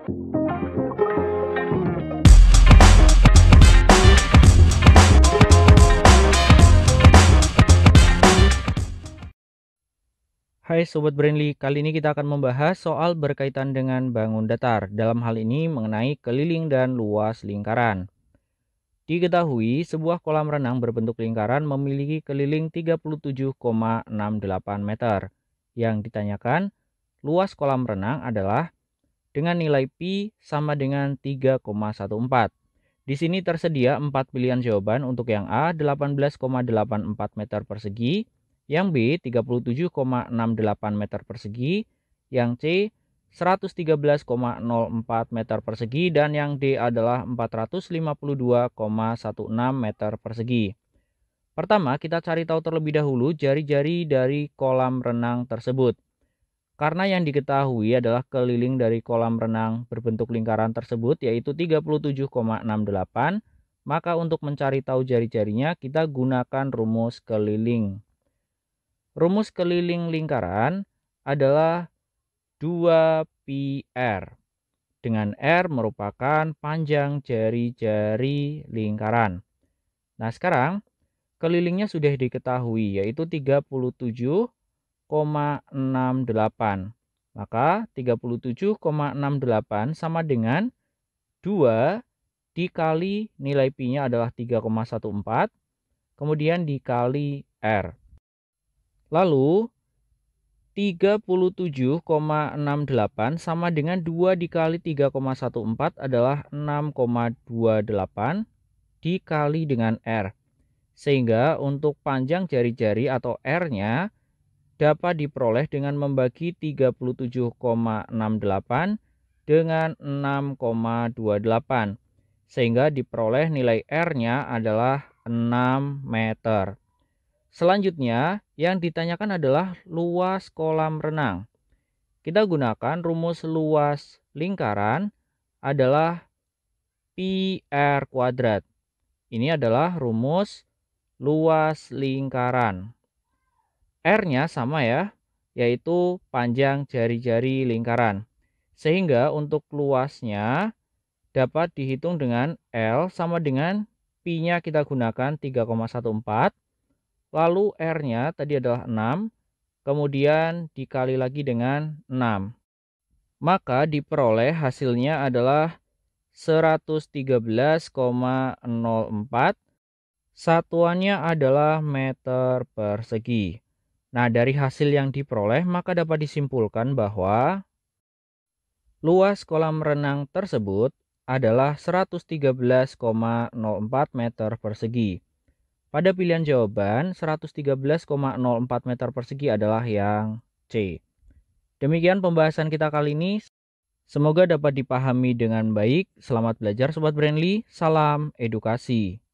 Hai Sobat Brainly, kali ini kita akan membahas soal berkaitan dengan bangun datar, dalam hal ini mengenai keliling dan luas lingkaran. Diketahui, sebuah kolam renang berbentuk lingkaran memiliki keliling 37,68 meter. Yang ditanyakan, luas kolam renang adalah dengan nilai pi sama dengan 3,14. Di sini tersedia 4 pilihan jawaban untuk yang A 18,84 meter persegi, yang B 37,68 meter persegi, yang C 113,04 meter persegi, dan yang D adalah 452,16 meter persegi. Pertama, kita cari tahu terlebih dahulu jari-jari dari kolam renang tersebut. Karena yang diketahui adalah keliling dari kolam renang berbentuk lingkaran tersebut yaitu 37,68, maka untuk mencari tahu jari-jarinya kita gunakan rumus keliling. Rumus keliling lingkaran adalah 2πr dengan R merupakan panjang jari-jari lingkaran. Nah sekarang kelilingnya sudah diketahui yaitu 37 37,68. Maka 37,68 sama dengan 2 dikali nilai pi-nya adalah 3,14, kemudian dikali R. Lalu 37,68 sama dengan 2 dikali 3,14 adalah 6,28 dikali dengan R. Sehingga untuk panjang jari-jari atau R-nya dapat diperoleh dengan membagi 37,68 dengan 6,28 sehingga diperoleh nilai R-nya adalah 6 meter. Selanjutnya, yang ditanyakan adalah luas kolam renang. Kita gunakan rumus luas lingkaran adalah pi r kuadrat. Ini adalah rumus luas lingkaran. R-nya sama ya, yaitu panjang jari-jari lingkaran. Sehingga untuk luasnya dapat dihitung dengan L sama dengan Pi-nya kita gunakan 3,14. Lalu R-nya tadi adalah 6. Kemudian dikali lagi dengan 6. Maka diperoleh hasilnya adalah 113,04. Satuannya adalah meter persegi. Nah, dari hasil yang diperoleh, maka dapat disimpulkan bahwa luas kolam renang tersebut adalah 113,04 meter persegi. Pada pilihan jawaban, 113,04 meter persegi adalah yang C. Demikian pembahasan kita kali ini. Semoga dapat dipahami dengan baik. Selamat belajar Sobat Brandly. Salam edukasi.